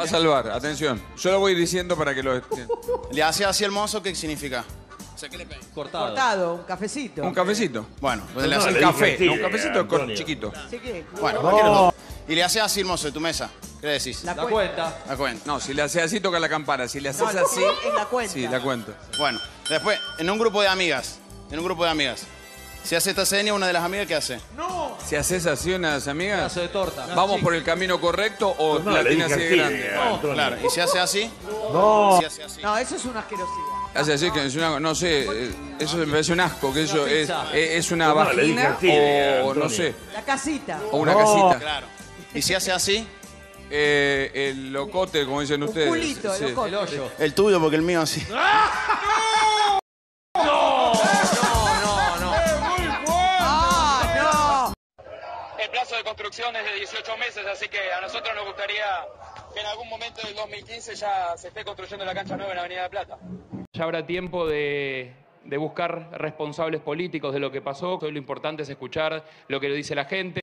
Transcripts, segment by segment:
Va a salvar, atención. Yo lo voy diciendo para que lo. Le hace así al mozo, ¿qué significa? O sea, ¿qué le Cortado. Cortado, un cafecito. Un cafecito. Bueno, pues le hace el café. un cafecito con chiquito. Sí, que... Bueno, Y le hace así hermoso mozo de tu mesa. ¿Qué le decís? La cuenta. La cuenta. No, si le haces así, toca la campana. Si le haces así. es la cuenta. Sí, la cuenta. Bueno, después, en un grupo de amigas. En un grupo de amigas. Si hace esta seña, una de las amigas, ¿qué hace? ¡No! ¿Se haces así unas amigas. de torta. ¿Vamos por el camino correcto o la tiene así grande? No, Claro, y se hace así. No. No, eso es una asquerosidad. Hace así que es una. No sé, eh, eso me parece un asco, que eso es, eh, es una o no sé, La casita. o una casita. Claro. Y se hace así. Eh, el locote, como dicen ustedes. culito, El hoyo. El tuyo, porque el mío así. ¡Ah! construcciones de 18 meses, así que a nosotros nos gustaría que en algún momento del 2015 ya se esté construyendo la cancha nueva en la Avenida de Plata. Ya habrá tiempo de, de buscar responsables políticos de lo que pasó, lo importante es escuchar lo que le dice la gente.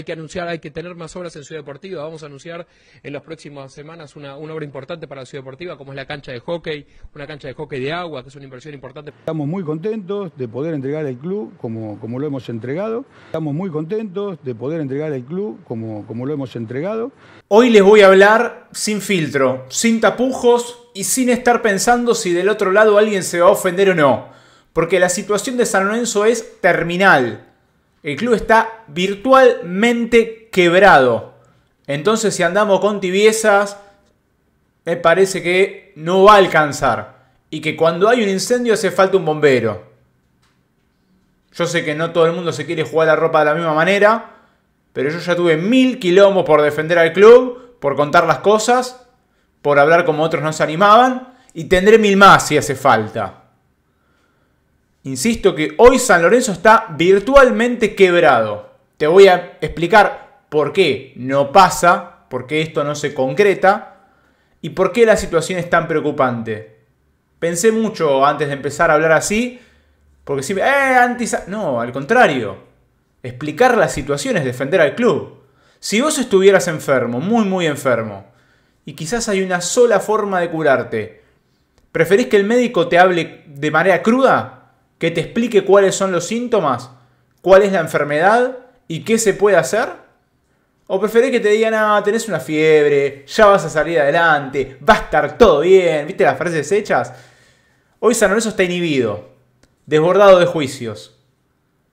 hay que anunciar, hay que tener más obras en Ciudad Deportiva. Vamos a anunciar en las próximas semanas una, obra importante para Ciudad Deportiva, como es la cancha de hockey, una cancha de hockey de agua, que es una inversión importante. Estamos muy contentos de poder entregar el club como, como lo hemos entregado. Estamos muy contentos de poder entregar el club como, como lo hemos entregado. Hoy les voy a hablar sin filtro, sin tapujos y sin estar pensando si del otro lado alguien se va a ofender o no. Porque la situación de San Lorenzo es terminal. El club está virtualmente quebrado. Entonces si andamos con tibiezas, me parece que no va a alcanzar. Y que cuando hay un incendio hace falta un bombero. Yo sé que no todo el mundo se quiere jugar la ropa de la misma manera, pero yo ya tuve mil quilombos por defender al club, por contar las cosas, por hablar como otros no se animaban, y tendré mil más si hace falta. Insisto que hoy San Lorenzo está virtualmente quebrado. Te voy a explicar por qué no pasa, por qué esto no se concreta y por qué la situación es tan preocupante. Pensé mucho antes de empezar a hablar así, porque si... ¡Eh, antes... No, al contrario. Explicar la situación es defender al club. Si vos estuvieras enfermo, muy muy enfermo, y quizás hay una sola forma de curarte, ¿preferís que el médico te hable de manera cruda? que te explique cuáles son los síntomas, cuál es la enfermedad y qué se puede hacer? ¿O preferís que te digan, ah, tenés una fiebre, ya vas a salir adelante, va a estar todo bien? ¿Viste las frases hechas? Hoy San Lorenzo está inhibido, desbordado de juicios.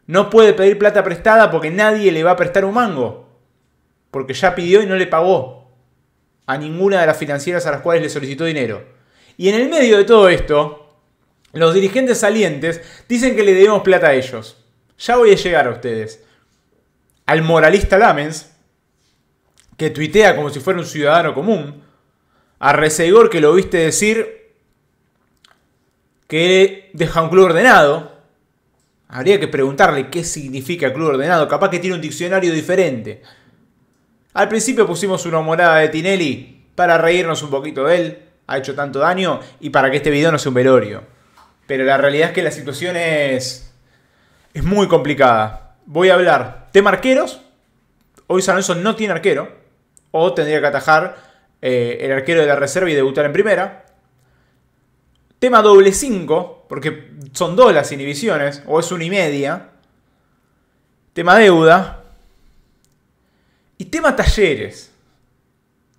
No puede pedir plata prestada porque nadie le va a prestar un mango. Porque ya pidió y no le pagó a ninguna de las financieras a las cuales le solicitó dinero. Y en el medio de todo esto, los dirigentes salientes dicen que le debemos plata a ellos. Ya voy a llegar a ustedes. Al moralista Lamens, que tuitea como si fuera un ciudadano común. A Resegor, que lo viste decir que deja un club ordenado. Habría que preguntarle qué significa club ordenado. Capaz que tiene un diccionario diferente. Al principio pusimos una morada de Tinelli para reírnos un poquito de él. Ha hecho tanto daño y para que este video no sea un velorio. Pero la realidad es que la situación es, muy complicada. Voy a hablar tema arqueros. Hoy San Lorenzo no tiene arquero. O tendría que atajar eh, el arquero de la reserva y debutar en primera. Tema doble 5, porque son dos las inhibiciones, o es una y media. Tema deuda. Y tema talleres.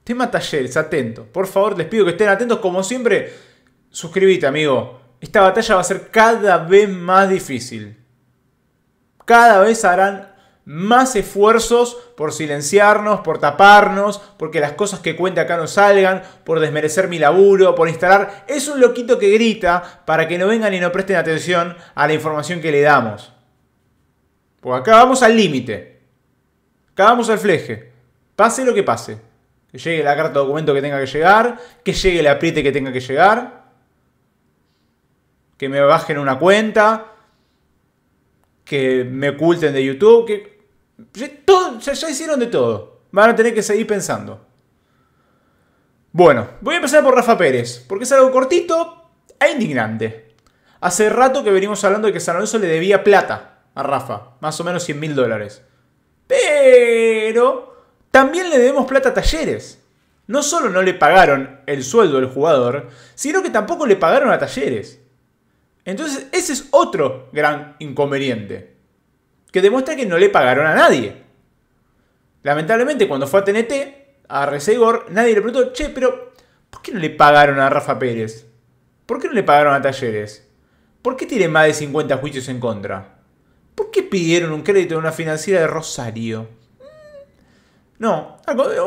Tema talleres, atento. Por favor, les pido que estén atentos. Como siempre, suscríbete, amigo esta batalla va a ser cada vez más difícil. Cada vez harán más esfuerzos por silenciarnos, por taparnos, porque las cosas que cuente acá no salgan, por desmerecer mi laburo, por instalar. Es un loquito que grita para que no vengan y no presten atención a la información que le damos. Porque acá vamos al límite. Acá vamos al fleje. Pase lo que pase. Que llegue la carta de documento que tenga que llegar, que llegue el apriete que tenga que llegar que me bajen una cuenta, que me oculten de YouTube, que... ya, hicieron de todo. Van a tener que seguir pensando. Bueno, voy a empezar por Rafa Pérez, porque es algo cortito e indignante. Hace rato que venimos hablando de que San Lorenzo le debía plata a Rafa, más o menos 100 mil dólares. Pero también le debemos plata a Talleres. No solo no le pagaron el sueldo del jugador, sino que tampoco le pagaron a Talleres. Entonces, ese es otro gran inconveniente, que demuestra que no le pagaron a nadie. Lamentablemente, cuando fue a TNT, a Resegor, nadie le preguntó, che, pero ¿por qué no le pagaron a Rafa Pérez? ¿Por qué no le pagaron a Talleres? ¿Por qué tiene más de 50 juicios en contra? ¿Por qué pidieron un crédito de una financiera de Rosario? Mm. No,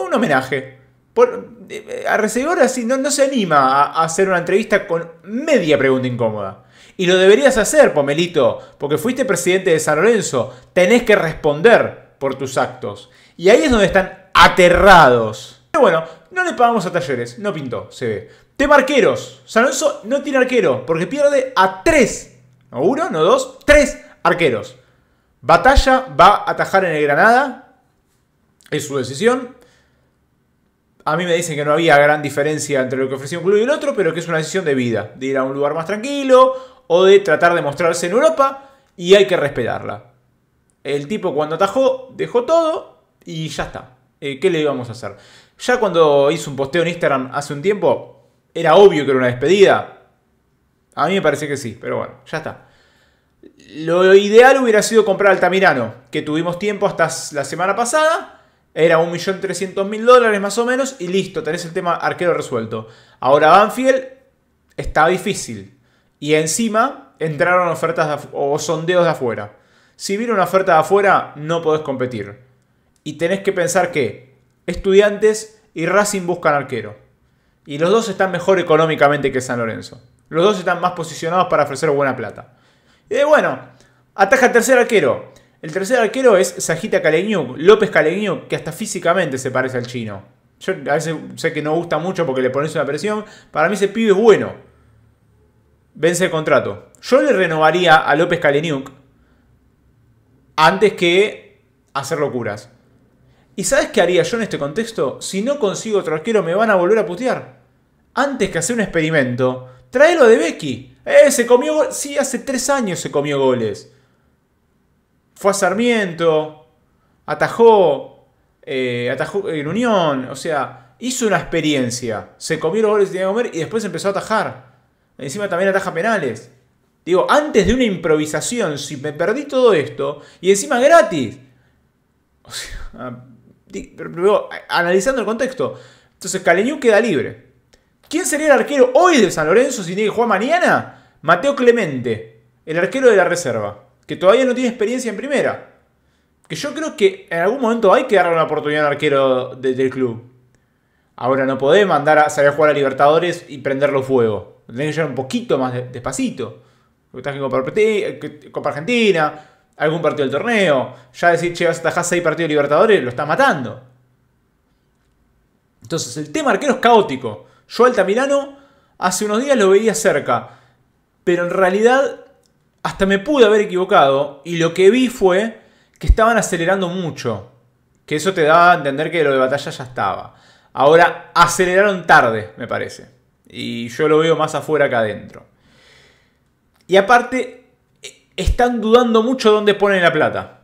un homenaje. Por, eh, a Resegor así no, no se anima a hacer una entrevista con media pregunta incómoda. Y lo deberías hacer, Pomelito, porque fuiste presidente de San Lorenzo. Tenés que responder por tus actos. Y ahí es donde están aterrados. Pero bueno, no le pagamos a talleres, no pintó, se ve. Tema arqueros. San Lorenzo no tiene arquero, porque pierde a tres. No uno, no dos, tres arqueros. Batalla va a atajar en el Granada. Es su decisión. A mí me dicen que no había gran diferencia entre lo que ofrecía un club y el otro, pero que es una decisión de vida. De ir a un lugar más tranquilo, o de tratar de mostrarse en Europa y hay que respetarla. El tipo cuando atajó dejó todo y ya está. Eh, ¿Qué le íbamos a hacer? Ya cuando hizo un posteo en Instagram hace un tiempo, era obvio que era una despedida. A mí me parece que sí, pero bueno, ya está. Lo ideal hubiera sido comprar Altamirano, que tuvimos tiempo hasta la semana pasada. Era 1.300.000 dólares más o menos y listo, tenés el tema arquero resuelto. Ahora Banfield está difícil. Y encima entraron mm. ofertas o sondeos de afuera. Si viene una oferta de afuera, no podés competir. Y tenés que pensar que estudiantes y Racing buscan arquero. Y los dos están mejor económicamente que San Lorenzo. Los dos están más posicionados para ofrecer buena plata. Y bueno, ataja el tercer arquero. El tercer arquero es Sajita Caleñuc, López Caleñuc, que hasta físicamente se parece al chino. Yo a veces sé que no gusta mucho porque le pones una presión. Para mí ese pibe es bueno vence el contrato. Yo le renovaría a López Kaleniuk antes que hacer locuras. ¿Y sabes qué haría yo en este contexto? Si no consigo otro arquero, me van a volver a putear. Antes que hacer un experimento, lo de Becky. Eh, se comió goles. Sí, hace tres años se comió goles. Fue a Sarmiento, atajó, eh, atajó en Unión. O sea, hizo una experiencia. Se comió los goles que tenía que comer y después empezó a atajar. Encima también ataja penales. Digo, antes de una improvisación, si me perdí todo esto, y encima gratis. analizando el contexto. Entonces, Caleñu queda libre. ¿Quién sería el arquero hoy de San Lorenzo si tiene que jugar mañana? Mateo Clemente, el arquero de la reserva, que todavía no tiene experiencia en primera. Que yo creo que en algún momento hay que darle una oportunidad al arquero del club. Ahora no podés mandar a salir a jugar a Libertadores y prenderlo fuego. Tienen que llegar un poquito más despacito. Estás Copa Argentina, algún partido del torneo. Ya decir, che, vas a atajar 6 partidos de Libertadores, lo está matando. Entonces, el tema arquero es caótico. Yo Altamirano hace unos días lo veía cerca. Pero en realidad hasta me pude haber equivocado. Y lo que vi fue que estaban acelerando mucho. Que eso te daba a entender que lo de batalla ya estaba. Ahora aceleraron tarde, me parece. Y yo lo veo más afuera que adentro. Y aparte, están dudando mucho dónde ponen la plata.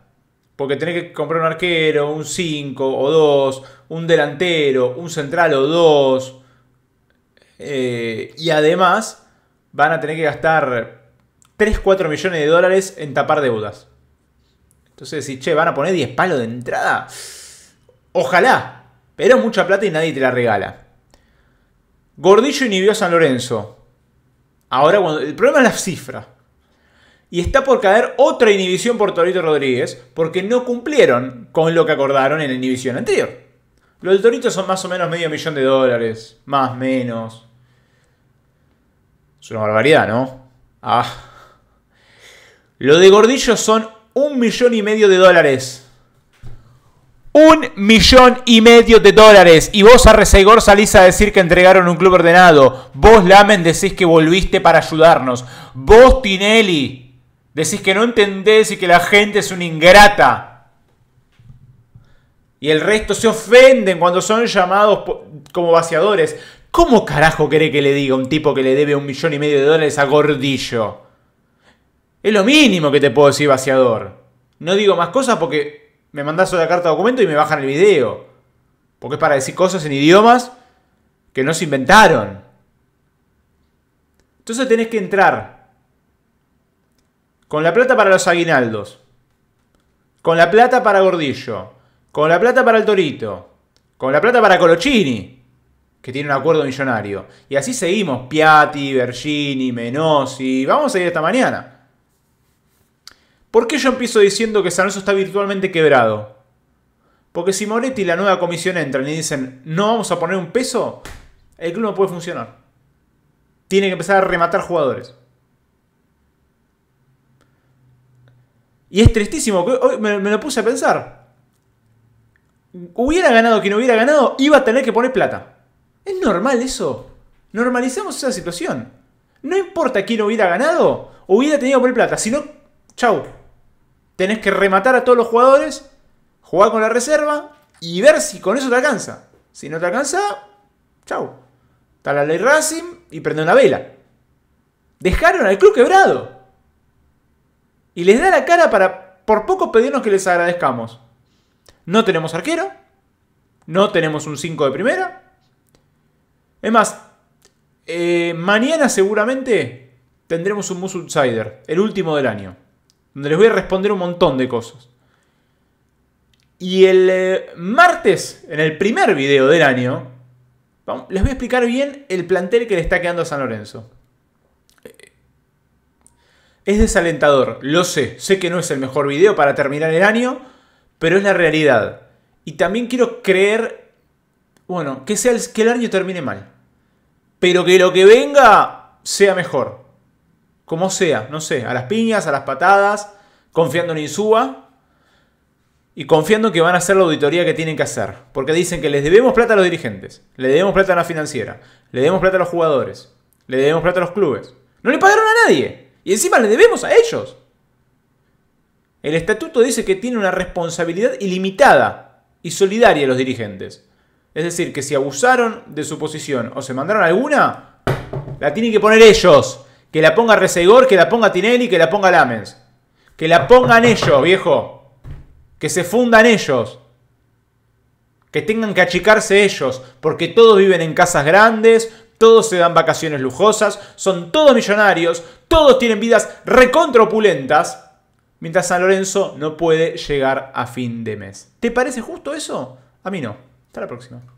Porque tenés que comprar un arquero, un 5 o 2, un delantero, un central o 2. Eh, y además van a tener que gastar 3-4 millones de dólares en tapar deudas. Entonces si che, van a poner 10 palos de entrada. Ojalá. Pero mucha plata y nadie te la regala. Gordillo inhibió a San Lorenzo. Ahora, cuando, el problema es la cifra. Y está por caer otra inhibición por Torito Rodríguez porque no cumplieron con lo que acordaron en la inhibición anterior. Lo del Torito son más o menos medio millón de dólares. Más, menos. Es una barbaridad, ¿no? Ah. Lo de Gordillo son un millón y medio de dólares. Un millón y medio de dólares. Y vos a salís a decir que entregaron un club ordenado. Vos, Lamen, decís que volviste para ayudarnos. Vos, Tinelli, decís que no entendés y que la gente es una ingrata. Y el resto se ofenden cuando son llamados como vaciadores. ¿Cómo carajo cree que le diga un tipo que le debe un millón y medio de dólares a Gordillo? Es lo mínimo que te puedo decir vaciador. No digo más cosas porque me mandas una carta de documento y me bajan el video. Porque es para decir cosas en idiomas que no se inventaron. Entonces tenés que entrar con la plata para los aguinaldos, con la plata para Gordillo, con la plata para el Torito, con la plata para Colochini, que tiene un acuerdo millonario. Y así seguimos, Piatti, Bergini, Menosi, vamos a ir esta mañana. ¿Por qué yo empiezo diciendo que San Lorenzo está virtualmente quebrado? Porque si Moretti y la nueva comisión entran y dicen no vamos a poner un peso, el club no puede funcionar. Tiene que empezar a rematar jugadores. Y es tristísimo, hoy me, lo puse a pensar. Hubiera ganado quien hubiera ganado, iba a tener que poner plata. Es normal eso. Normalizamos esa situación. No importa quién hubiera ganado, hubiera tenido que poner plata. Si no Chau. Tenés que rematar a todos los jugadores, jugar con la reserva y ver si con eso te alcanza. Si no te alcanza, chau. Está la ley Racing y prende una vela. Dejaron al club quebrado. Y les da la cara para por poco pedirnos que les agradezcamos. No tenemos arquero. No tenemos un 5 de primera. Es más, eh, mañana seguramente tendremos un Mus Outsider, el último del año donde les voy a responder un montón de cosas. Y el eh, martes, en el primer video del año, les voy a explicar bien el plantel que le está quedando a San Lorenzo. Eh, es desalentador, lo sé, sé que no es el mejor video para terminar el año, pero es la realidad. Y también quiero creer, bueno, que, sea el, que el año termine mal, pero que lo que venga sea mejor como sea, no sé, a las piñas, a las patadas, confiando en Insúa y confiando que van a hacer la auditoría que tienen que hacer. Porque dicen que les debemos plata a los dirigentes, le debemos plata a la financiera, le debemos plata a los jugadores, le debemos plata a los clubes. No le pagaron a nadie y encima le debemos a ellos. El estatuto dice que tiene una responsabilidad ilimitada y solidaria a los dirigentes. Es decir, que si abusaron de su posición o se mandaron alguna, la tienen que poner ellos. Que la ponga Resegor, que la ponga Tinelli, que la ponga Lamens. Que la pongan ellos, viejo. Que se fundan ellos. Que tengan que achicarse ellos. Porque todos viven en casas grandes, todos se dan vacaciones lujosas, son todos millonarios, todos tienen vidas recontropulentas. Mientras San Lorenzo no puede llegar a fin de mes. ¿Te parece justo eso? A mí no. Hasta la próxima.